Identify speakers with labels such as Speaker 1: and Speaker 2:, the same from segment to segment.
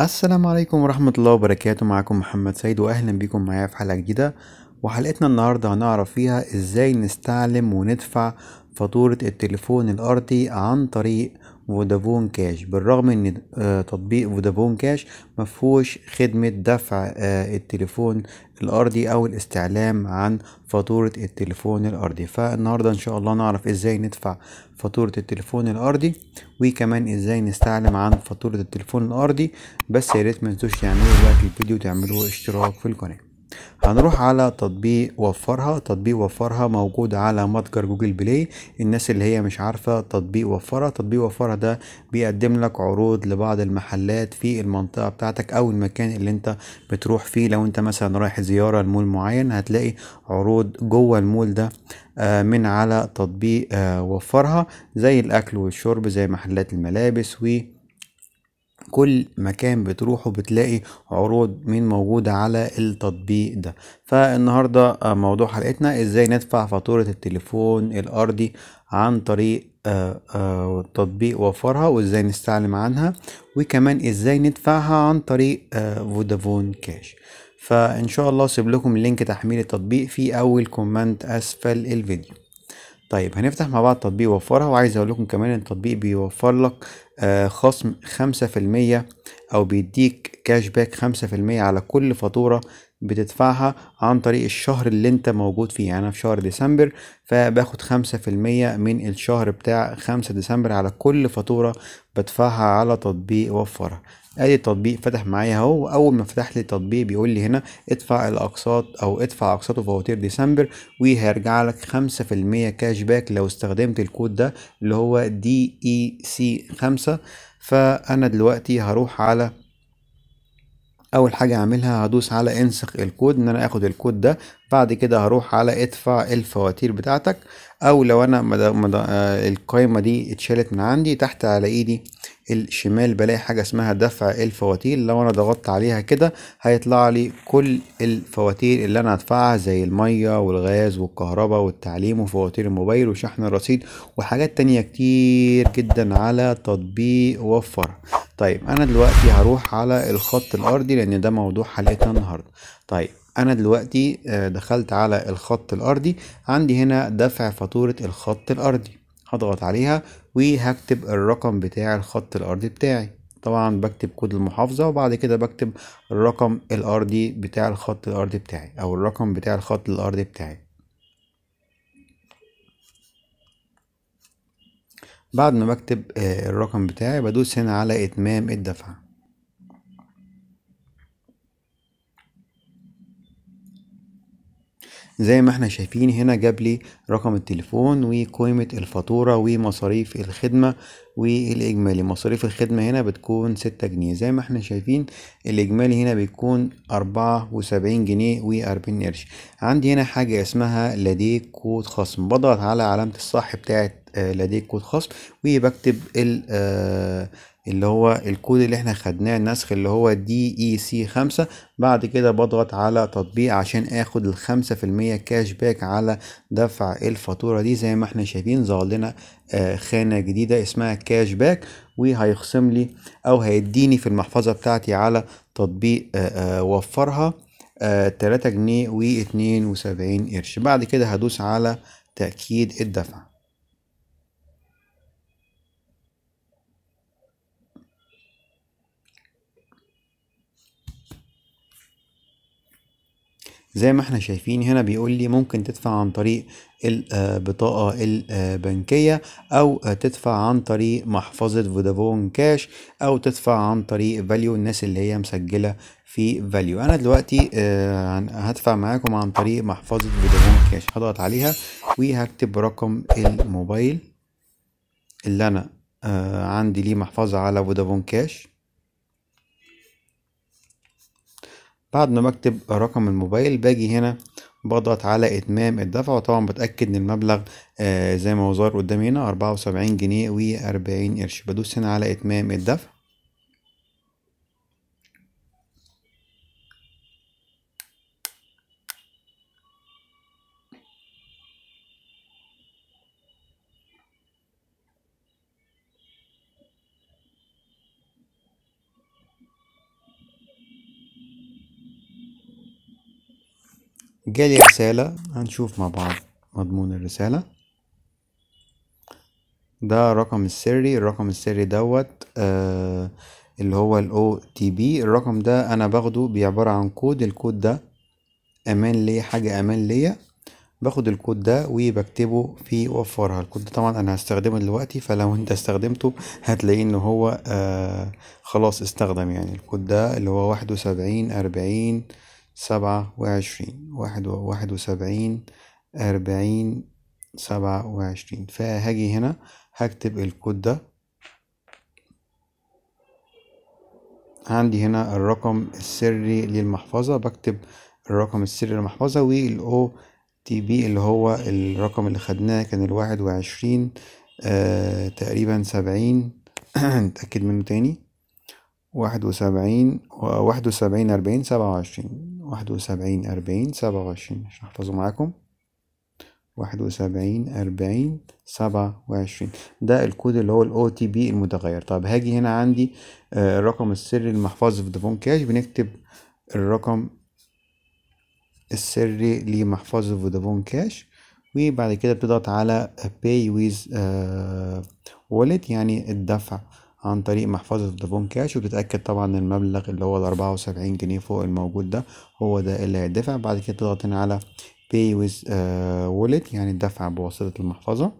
Speaker 1: السلام عليكم ورحمة الله وبركاته معكم محمد سيد وأهلا بكم معايا في حلقة جديدة وحلقتنا النهاردة هنعرف فيها إزاي نستعلم وندفع فاتورة التليفون الأرضي عن طريق فودافون كاش بالرغم ان آه، تطبيق فودافون كاش مفهوش خدمة دفع آه، التليفون الارضي او الاستعلام عن فاتورة التليفون الارضي فالنهاردة ان شاء الله نعرف ازاي ندفع فاتورة التليفون الارضي وكمان ازاي نستعلم عن فاتورة التليفون الارضي بس يا ريت ما تنسوش تعملوا لايك للفيديو وتعملوا اشتراك في القناة هنروح على تطبيق وفرها تطبيق وفرها موجود على متجر جوجل بلاي الناس اللي هي مش عارفه تطبيق وفرها تطبيق وفرها ده بيقدم لك عروض لبعض المحلات في المنطقه بتاعتك او المكان اللي انت بتروح فيه لو انت مثلا رايح زياره لمول معين هتلاقي عروض جوه المول ده آه، من على تطبيق آه، وفرها زي الاكل والشرب زي محلات الملابس و كل مكان بتروحه بتلاقي عروض من موجودة على التطبيق ده فالنهاردة آه، موضوع حلقتنا ازاي ندفع فاتورة التليفون الارضي عن طريق آه، آه، تطبيق وفرها وازاي نستعلم عنها وكمان ازاي ندفعها عن طريق فودافون كاش فان شاء الله سيب لكم لينك تحميل التطبيق في اول كومنت اسفل الفيديو طيب هنفتح مع بعض تطبيق وفرها وعايز اقول لكم كمان ان التطبيق بيوفر لك آه خصم خمسة في المية او بيديك كاش باك خمسة في المية على كل فاتورة بتدفعها عن طريق الشهر اللي انت موجود فيه يعني انا في شهر ديسمبر فباخد خمسة في المية من الشهر بتاع خمسة ديسمبر على كل فاتورة بدفعها على تطبيق وفرها ادي التطبيق فتح معايا اهو واول ما فتح لي التطبيق بيقول لي هنا ادفع الاقساط او ادفع اقساط وفواتير ديسمبر وهيرجع لك 5% كاش باك لو استخدمت الكود ده اللي هو دي اي سي 5 فانا دلوقتي هروح على اول حاجه هعملها هدوس على انسخ الكود ان انا اخد الكود ده بعد كده هروح على ادفع الفواتير بتاعتك او لو انا مدا مدا آه، القائمه دي اتشالت من عندي تحت على ايدي الشمال بلاقي حاجة اسمها دفع الفواتير لو انا ضغطت عليها كده هيطلع لي كل الفواتير اللي انا هدفعها زي المية والغاز والكهرباء والتعليم وفواتير الموبايل وشحن الرصيد وحاجات تانية كتير جدا على تطبيق وفر طيب انا دلوقتي هروح على الخط الارضي لان ده موضوع حلقتنا النهاردة طيب انا دلوقتي آه، دخلت على الخط الارضي عندي هنا دفع فاتورة الخط الارضي هضغط عليها وهكتب الرقم بتاع الخط الأرضي بتاعي طبعا بكتب كود المحافظة وبعد كده بكتب الرقم الأرضي بتاع الخط الأرضي بتاعي أو الرقم بتاع الخط الأرضي بتاعي بعد ما بكتب آه، الرقم بتاعي بدوس هنا على إتمام الدفع زي ما احنا شايفين هنا جاب لي رقم التليفون وقيمة الفاتورة ومصاريف الخدمة والإجمالي مصاريف الخدمة هنا بتكون ستة جنيه زي ما احنا شايفين الإجمالي هنا بيكون أربعة وسبعين جنيه وأربعين قرش عندي هنا حاجة اسمها لديك كود خصم بضغط على علامة الصح بتاعت آه، لديك كود خصم وبكتب ال آه، اللي هو الكود اللي احنا خدناه النسخ اللي هو دي اي سي خمسة بعد كده بضغط على تطبيق عشان اخد الخمسة في المية كاش باك على دفع الفاتورة دي زي ما احنا شايفين ظهر لنا آه، خانة جديدة اسمها كاش باك وهيخصم لي او هيديني في المحفظة بتاعتي على تطبيق آه، آه، وفرها تلاتة جنيه واتنين وسبعين قرش بعد كده هدوس على تأكيد الدفع زي ما احنا شايفين هنا بيقول لي ممكن تدفع عن طريق البطاقة آه، البنكية أو آه، تدفع عن طريق محفظة فودافون كاش أو تدفع عن طريق فاليو الناس اللي هي مسجلة في فاليو أنا دلوقتي آه، هدفع معاكم عن طريق محفظة فودافون كاش هضغط عليها وهكتب رقم الموبايل اللي أنا عندي ليه محفظة على فودافون كاش بعد ما بكتب رقم الموبايل باجي هنا بضغط على اتمام الدفع وطبعا بتاكد ان المبلغ آه زي ما هو ظاهر قدامي هنا 74 جنيه و40 قرش بدوس هنا على اتمام الدفع جالي رسالة هنشوف مع بعض مضمون الرسالة ده رقم السري الرقم السري دوت آه اللي هو ال OTP الرقم ده أنا باخده بيعبارة عن كود الكود ده أمان لي حاجة أمان ليا باخد الكود ده وبكتبه في وفرها الكود ده طبعا انا هستخدمه دلوقتي فلو انت استخدمته هتلاقي ان هو آه خلاص استخدم يعني الكود ده اللي هو واحد وسبعين اربعين سبعة وعشرين واحد واحد وسبعين أربعين سبعة وعشرين فهاجي هنا هكتب الكود ده عندي هنا الرقم السري للمحفظة بكتب الرقم السري للمحفظة والاو تي بي اللي هو الرقم اللي خدناه كان الواحد وعشرين آه تقريبا سبعين نتأكد منه تاني واحد وسبعين واحد وسبعين أربعين سبعة وعشرين واحد وسبعين أربعين سبعة وعشرين عشان أحفظه معاكم واحد وسبعين أربعين سبعة وعشرين ده الكود اللي هو الـ OTP المتغير طب هاجي هنا عندي آه، الرقم السري المحفظ في فودافون كاش بنكتب الرقم السري لمحفظ فودافون كاش وبعد كده بتضغط على pay with آه، wallet يعني الدفع عن طريق محفظة فودافون كاش وتتأكد طبعا ان المبلغ اللي هو الأربعة وسبعين جنيه فوق الموجود ده هو ده اللي هيدفع بعد كده تضغط هنا على باي ويز وولت يعني الدفع بواسطة المحفظة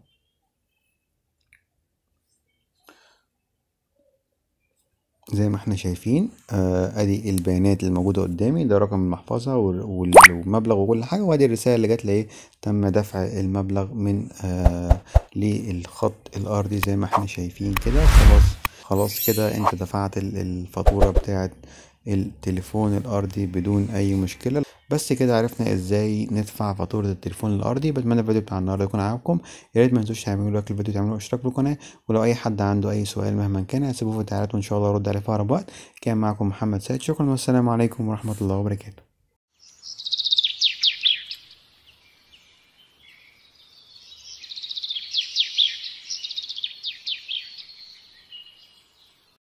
Speaker 1: زي ما احنا شايفين آه ادي البيانات الموجودة قدامي ده رقم المحفظة والمبلغ وكل حاجة وادي الرسالة اللي جت لي إيه، تم دفع المبلغ من آه للخط الارضي زي ما احنا شايفين كده خلاص خلاص كده انت دفعت الفاتورة بتاعت التليفون الارضي بدون اي مشكله بس كده عرفنا ازاي ندفع فاتوره التليفون الارضي بتمنى الفيديو بتاع النهارده يكون عاجبكم يا ريت ما تنسوش تعملوا لايك للفيديو وتعملوا اشتراك بالقناه ولو اي حد عنده اي سؤال مهما كان هسيبوه في التعليقات وان شاء الله ارد عليه في اقرب وقت كان معكم محمد سيد شكرا والسلام عليكم ورحمه الله وبركاته